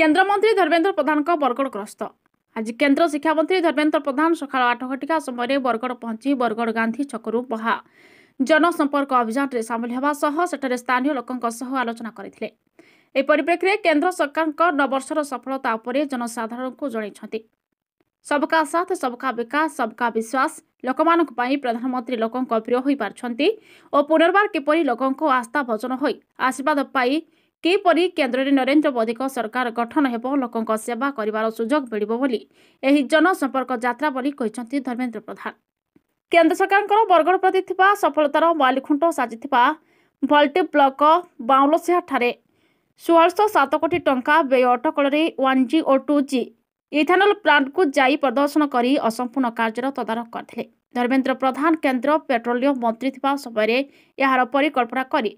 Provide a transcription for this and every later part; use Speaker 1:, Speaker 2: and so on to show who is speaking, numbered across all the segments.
Speaker 1: କେନ୍ଦ୍ରମନ୍ତ୍ରୀ ଧର୍ମେନ୍ଦ୍ର ପ୍ରଧାନଙ୍କ ବରଗଡ଼ ଗ୍ରସ୍ତ ଆଜି କେନ୍ଦ୍ର ଶିକ୍ଷାମନ୍ତ୍ରୀ ଧର୍ମେନ୍ଦ୍ର ପ୍ରଧାନ ସକାଳ ଆଠ ଘଟିକା ସମୟରେ ବରଗଡ଼ ପହଞ୍ଚି ବରଗଡ଼ ଗାନ୍ଧୀ ଛକରୁ ମହା ଜନସମ୍ପର୍କ ଅଭିଯାନରେ ସାମିଲ ହେବା ସହ ସେଠାରେ ସ୍ଥାନୀୟ ଲୋକଙ୍କ ସହ ଆଲୋଚନା କରିଥିଲେ ଏହି ପରିପ୍ରେକ୍ଷୀରେ କେନ୍ଦ୍ର ସରକାରଙ୍କ ନବର୍ଷର ସଫଳତା ଉପରେ ଜନସାଧାରଣଙ୍କୁ ଜଣାଇଛନ୍ତି ସବକା ସାଥ ସବକା ବିକାଶ ସବକା ବିଶ୍ୱାସ ଲୋକମାନଙ୍କ ପାଇଁ ପ୍ରଧାନମନ୍ତ୍ରୀ ଲୋକଙ୍କ ପ୍ରିୟ ହୋଇପାରୁଛନ୍ତି ଓ ପୁନର୍ବାର କିପରି ଲୋକଙ୍କ ଆସ୍ଥା ଭଜନ ହୋଇ ଆଶୀର୍ବାଦ ପାଇ କିପରି କେନ୍ଦ୍ରରେ ନରେନ୍ଦ୍ର ମୋଦିଙ୍କ ସରକାର ଗଠନ ହେବ ଲୋକଙ୍କ ସେବା କରିବାର ସୁଯୋଗ ମିଳିବ ବୋଲି ଏହି ଜନସମ୍ପର୍କ ଯାତ୍ରା ବୋଲି କହିଛନ୍ତି ଧର୍ମେନ୍ଦ୍ର ପ୍ରଧାନ କେନ୍ଦ୍ର ସରକାରଙ୍କର ବରଗଡ଼ ପ୍ରତି ଥିବା ସଫଳତାର ମାଲିଖୁଣ୍ଟ ସାଜିଥିବା ଭଲ୍ଟି ବ୍ଲକ ବାଉଁଲସିହାଠାରେ ଷୋହଳଶହ ସାତ କୋଟି ଟଙ୍କା ବ୍ୟୟ ଅଟକଳରେ ୱାନ୍ ଜି ଓ ଟୁ ଜି ଇଥାନଲ ପ୍ଲାଣ୍ଟକୁ ଯାଇ ପ୍ରଦର୍ଶନ କରି ଅସମ୍ପୂର୍ଣ୍ଣ କାର୍ଯ୍ୟର ତଦାରଖ କରିଥିଲେ ଧର୍ମେନ୍ଦ୍ର ପ୍ରଧାନ କେନ୍ଦ୍ର ପେଟ୍ରୋଲିୟମ ମନ୍ତ୍ରୀ ଥିବା ସମୟରେ ଏହାର ପରିକଳ୍ପନା କରି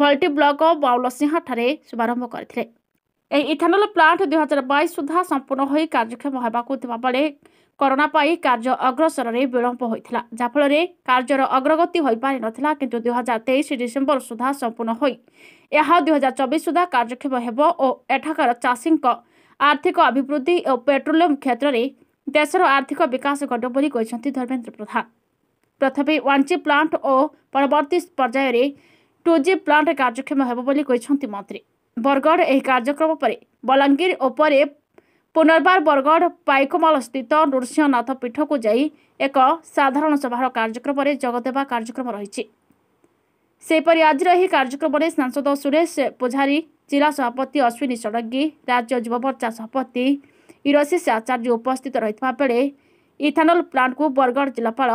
Speaker 1: ଭଲ୍ଟି ବ୍ଲକ ବାଉଲସିଂହାଠାରେ ଶୁଭାରମ୍ଭ କରିଥିଲେ ଏହି ଇଥାନଲ ପ୍ଲାଣ୍ଟ ଦୁଇ ହଜାର ବାଇଶ ସୁଦ୍ଧା ସମ୍ପୂର୍ଣ୍ଣ ହୋଇ କାର୍ଯ୍ୟକ୍ଷମ ହେବାକୁ ଥିବା ବେଳେ କରୋନା ପାଇଁ କାର୍ଯ୍ୟ ଅଗ୍ରସରରେ ବିଳମ୍ବ ହୋଇଥିଲା ଯାହାଫଳରେ କାର୍ଯ୍ୟର ଅଗ୍ରଗତି ହୋଇପାରିନଥିଲା କିନ୍ତୁ ଦୁଇ ହଜାର ତେଇଶ ଡିସେମ୍ବର ସୁଦ୍ଧା ସମ୍ପୂର୍ଣ୍ଣ ହୋଇ ଏହା ଦୁଇ ହଜାର ଚବିଶ ସୁଦ୍ଧା କାର୍ଯ୍ୟକ୍ଷମ ହେବ ଓ ଏଠାକାର ଚାଷୀଙ୍କ ଆର୍ଥିକ ଅଭିବୃଦ୍ଧି ଓ ପେଟ୍ରୋଲିୟମ୍ କ୍ଷେତ୍ରରେ ଦେଶର ଆର୍ଥିକ ବିକାଶ ଘଟିବ ବୋଲି କହିଛନ୍ତି ଧର୍ମେନ୍ଦ୍ର ପ୍ରଧାନ ପ୍ରଥମେ ୱାଞ୍ଚି ପ୍ଲାଣ୍ଟ ଓ ପରବର୍ତ୍ତୀ ପର୍ଯ୍ୟାୟରେ ଟୁ ଜି ପ୍ଲାଣ୍ଟ କାର୍ଯ୍ୟକ୍ଷମ ହେବ ବୋଲି କହିଛନ୍ତି ମନ୍ତ୍ରୀ ବରଗଡ଼ ଏହି କାର୍ଯ୍ୟକ୍ରମ ପରେ ବଲାଙ୍ଗୀର ଉପରେ ପୁନର୍ବାର ବରଗଡ଼ ପାଇକମାଲ ସ୍ଥିତ ନୃସିଂହନାଥ ପୀଠକୁ ଯାଇ ଏକ ସାଧାରଣ ସଭାର କାର୍ଯ୍ୟକ୍ରମରେ ଯୋଗଦେବା କାର୍ଯ୍ୟକ୍ରମ ରହିଛି ସେହିପରି ଆଜିର ଏହି କାର୍ଯ୍ୟକ୍ରମରେ ସାଂସଦ ସୁରେଶ ପୂଜାରୀ ଜିଲ୍ଲା ସଭାପତି ଅଶ୍ୱିନୀ ଷଡ଼ଙ୍ଗୀ ରାଜ୍ୟ ଯୁବମୋର୍ଚ୍ଚା ସଭାପତି ଇରସିସ୍ ଆଚାର୍ଯ୍ୟ ଉପସ୍ଥିତ ରହିଥିବା ବେଳେ ଇଥାନଲ୍ ପ୍ଲାଣ୍ଟକୁ ବରଗଡ଼ ଜିଲ୍ଲାପାଳ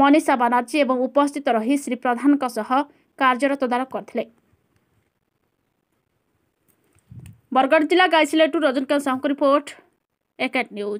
Speaker 1: ମନୀଷା ବାନାର୍ଜୀ ଏବଂ ଉପସ୍ଥିତ ରହି ଶ୍ରୀ ପ୍ରଧାନଙ୍କ ସହ କାର୍ଯ୍ୟର ତଦାରଖ କରିଥିଲେ ବରଗଡ଼ ଜିଲ୍ଲା ଗାଇସିଲାଟୁ ରଜନକାନ୍ତ ସାହୁଙ୍କ ରିପୋର୍ଟ ଏକାଟ ନ୍ୟୁଜ୍